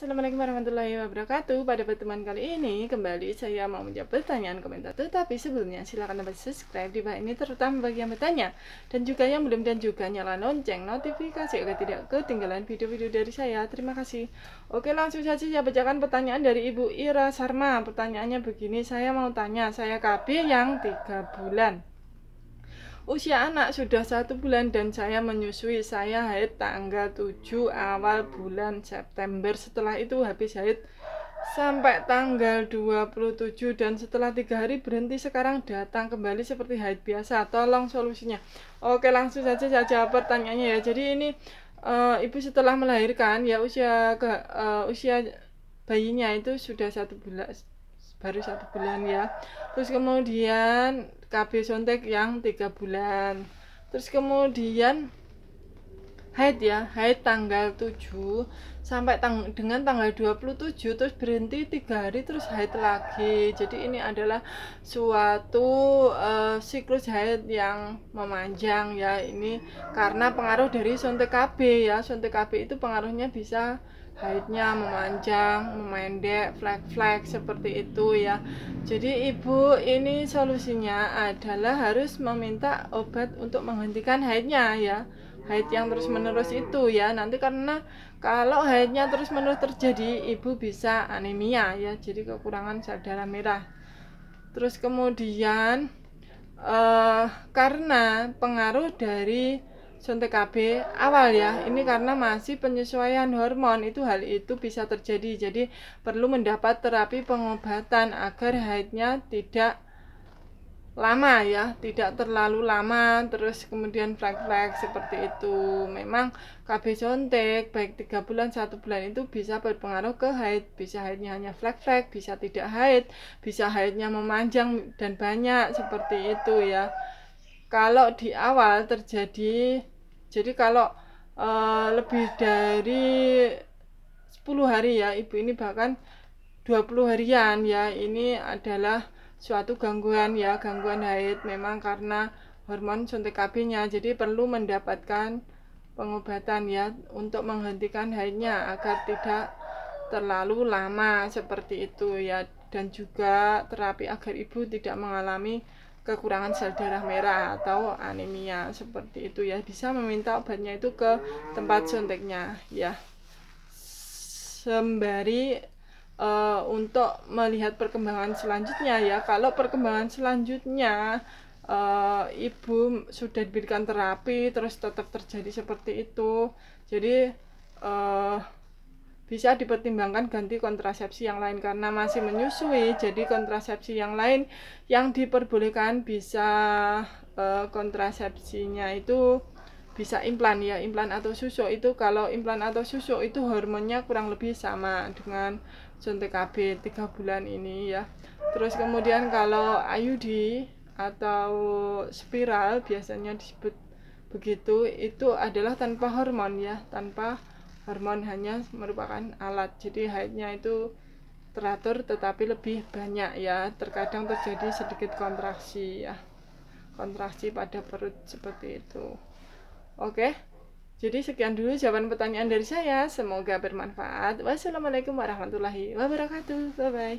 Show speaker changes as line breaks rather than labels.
Assalamualaikum warahmatullahi wabarakatuh Pada pertemuan kali ini kembali saya mau menjawab pertanyaan komentar Tetapi sebelumnya silahkan tambah subscribe di bawah ini terutama bagi yang bertanya Dan juga yang belum dan juga nyala lonceng notifikasi agar tidak ketinggalan video-video dari saya Terima kasih Oke langsung saja saya bacakan pertanyaan dari Ibu Ira Sarma Pertanyaannya begini saya mau tanya saya KB yang 3 bulan Usia anak sudah satu bulan dan saya menyusui. Saya haid tanggal 7 awal bulan September. Setelah itu habis haid sampai tanggal 27 dan setelah tiga hari berhenti sekarang datang kembali seperti haid biasa. Tolong solusinya. Oke langsung saja saya jawab pertanyaannya ya. Jadi ini uh, ibu setelah melahirkan ya usia ke uh, usia bayinya itu sudah satu bulan baru satu bulan ya. Terus kemudian KB Sontek yang tiga bulan terus kemudian haid ya haid tanggal 7 sampai tang dengan tanggal 27 terus berhenti tiga hari terus haid lagi jadi ini adalah suatu uh, siklus haid yang memanjang ya ini karena pengaruh dari suntik KB ya suntik KB itu pengaruhnya bisa haidnya memanjang, memendek, flek-flek seperti itu ya. Jadi ibu ini solusinya adalah harus meminta obat untuk menghentikan haidnya ya haid yang terus menerus itu ya nanti karena kalau haidnya terus menerus terjadi ibu bisa anemia ya jadi kekurangan sel darah merah terus kemudian eh, karena pengaruh dari suntik KB awal ya ini karena masih penyesuaian hormon itu hal itu bisa terjadi jadi perlu mendapat terapi pengobatan agar haidnya tidak lama ya tidak terlalu lama terus kemudian flek-flek seperti itu memang KB contek baik tiga bulan satu bulan itu bisa berpengaruh ke haid bisa haidnya hanya flek-flek bisa tidak haid bisa haidnya memanjang dan banyak seperti itu ya kalau di awal terjadi jadi kalau e, lebih dari 10 hari ya ibu ini bahkan 20 harian ya ini adalah suatu gangguan ya gangguan haid memang karena hormon suntik KB-nya jadi perlu mendapatkan pengobatan ya untuk menghentikan haidnya agar tidak terlalu lama seperti itu ya dan juga terapi agar ibu tidak mengalami kekurangan sel darah merah atau anemia seperti itu ya bisa meminta obatnya itu ke tempat suntiknya ya sembari uh, untuk melihat perkembangan selanjutnya ya kalau perkembangan selanjutnya uh, ibu sudah diberikan terapi terus tetap terjadi seperti itu jadi uh, bisa dipertimbangkan ganti kontrasepsi yang lain karena masih menyusui jadi kontrasepsi yang lain yang diperbolehkan bisa uh, kontrasepsinya itu bisa implan ya implan atau susuk itu kalau implan atau susuk itu hormonnya kurang lebih sama dengan suntik kb tiga bulan ini ya terus kemudian kalau IUD atau spiral biasanya disebut begitu itu adalah tanpa hormon ya tanpa hormon hanya merupakan alat jadi haidnya itu teratur tetapi lebih banyak ya terkadang terjadi sedikit kontraksi ya kontraksi pada perut seperti itu Oke, jadi sekian dulu jawaban pertanyaan dari saya. Semoga bermanfaat. Wassalamualaikum warahmatullahi wabarakatuh. Bye bye.